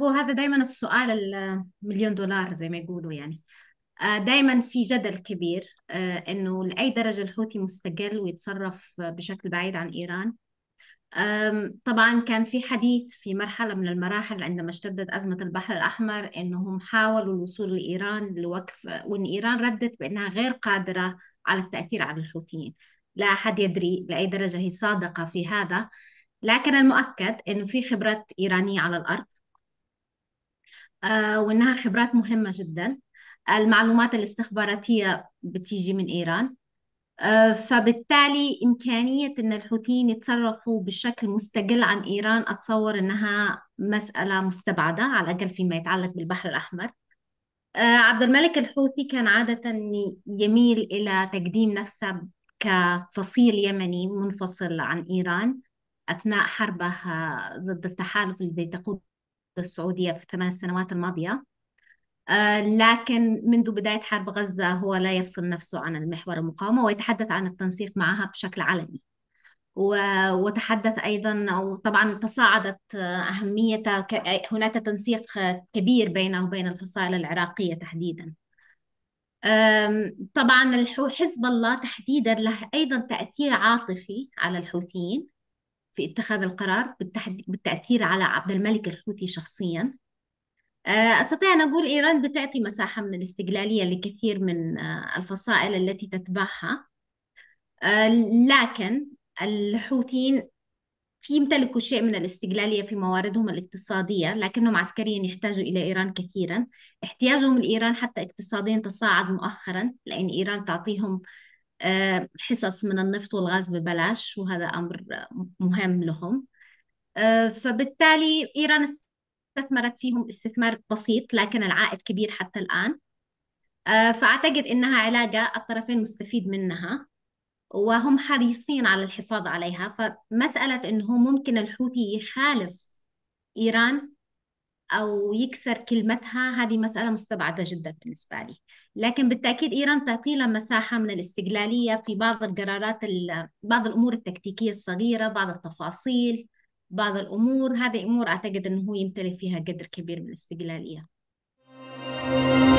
هو هذا دائما السؤال المليون دولار زي ما يقولوا يعني آه، دائما في جدل كبير آه، انه لاي درجه الحوثي مستقل ويتصرف بشكل بعيد عن ايران طبعا كان في حديث في مرحله من المراحل عندما اشتدت ازمه البحر الاحمر انهم حاولوا الوصول لايران لوقف وان ايران ردت بانها غير قادره على التاثير على الحوثيين لا احد يدري لاي درجه هي صادقه في هذا لكن المؤكد انه في خبرات ايرانيه على الارض آه، وإنها خبرات مهمة جدا المعلومات الاستخباراتية بتيجي من إيران آه، فبالتالي إمكانية إن الحوثيين يتصرفوا بشكل مستقل عن إيران أتصور إنها مسألة مستبعدة على الأقل فيما يتعلق بالبحر الأحمر آه، عبد الملك الحوثي كان عادة يميل إلى تقديم نفسه كفصيل يمني منفصل عن إيران أثناء حربه ضد التحالف الذي تقود السعودية في ثمان سنوات الماضية آه، لكن منذ بداية حرب غزة هو لا يفصل نفسه عن المحور المقاومة ويتحدث عن التنسيق معها بشكل علني وتحدث أيضا أو طبعا تصاعدت آه، أهمية هناك تنسيق كبير بينه وبين الفصائل العراقية تحديدا طبعا حزب الله تحديدا له أيضا تأثير عاطفي على الحوثيين في اتخاذ القرار بالتأثير على عبد الملك الحوثي شخصيا آه، أستطيع أن أقول إيران بتعطي مساحة من الاستقلالية لكثير من آه، الفصائل التي تتبعها آه، لكن الحوثيين يمتلكوا شيء من الاستقلالية في مواردهم الاقتصادية لكنهم عسكريا يحتاجوا إلى إيران كثيرا احتياجهم لإيران حتى اقتصاديا تصاعد مؤخرا لأن إيران تعطيهم آه، حصص من النفط والغاز ببلاش وهذا أمر مهم لهم آه، فبالتالي إيران استثمرت فيهم استثمار بسيط لكن العائد كبير حتى الآن آه، فأعتقد إنها علاقة الطرفين مستفيد منها وهم حريصين على الحفاظ عليها فمسألة إنه ممكن الحوثي يخالف إيران أو يكسر كلمتها هذه مسألة مستبعدة جدا بالنسبة لي لكن بالتأكيد إيران تعطي لها مساحة من الاستقلالية في بعض القرارات بعض الأمور التكتيكية الصغيرة بعض التفاصيل بعض الأمور هذه أمور أعتقد أنه هو يمتلك فيها قدر كبير من الاستقلالية